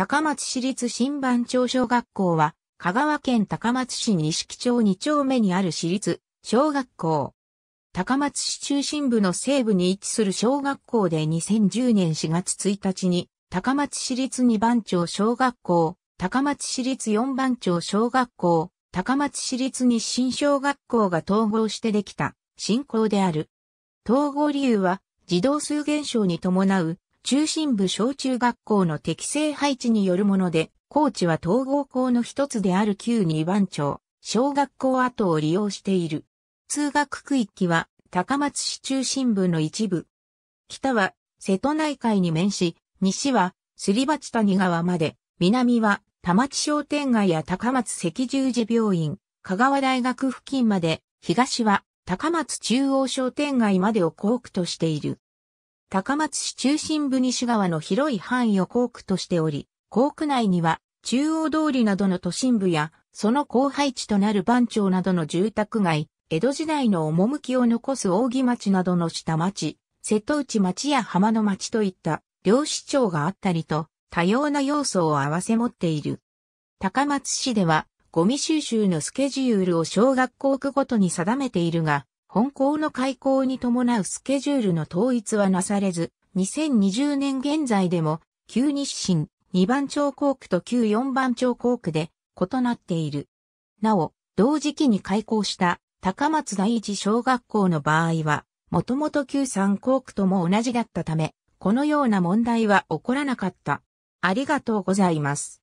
高松市立新番町小学校は、香川県高松市西木町2丁目にある市立小学校。高松市中心部の西部に位置する小学校で2010年4月1日に、高松市立2番町小学校、高松市立4番町小学校、高松市立日新小学校が統合してできた、新校である。統合理由は、児童数減少に伴う中心部小中学校の適正配置によるもので、高知は統合校の一つである旧二番町、小学校跡を利用している。通学区域は高松市中心部の一部。北は瀬戸内海に面し、西はすり鉢谷川まで、南は田町商店街や高松赤十字病院、香川大学付近まで、東は高松中央商店街までを校区としている。高松市中心部西側の広い範囲を校区としており、校区内には中央通りなどの都心部や、その後配地となる番町などの住宅街、江戸時代の趣を残す扇町などの下町、瀬戸内町や浜の町といった漁師町があったりと、多様な要素を併せ持っている。高松市では、ゴミ収集のスケジュールを小学校区ごとに定めているが、本校の開校に伴うスケジュールの統一はなされず、2020年現在でも、旧日清、2番町校区と旧4番町校区で異なっている。なお、同時期に開校した高松第一小学校の場合は、もともと旧三校区とも同じだったため、このような問題は起こらなかった。ありがとうございます。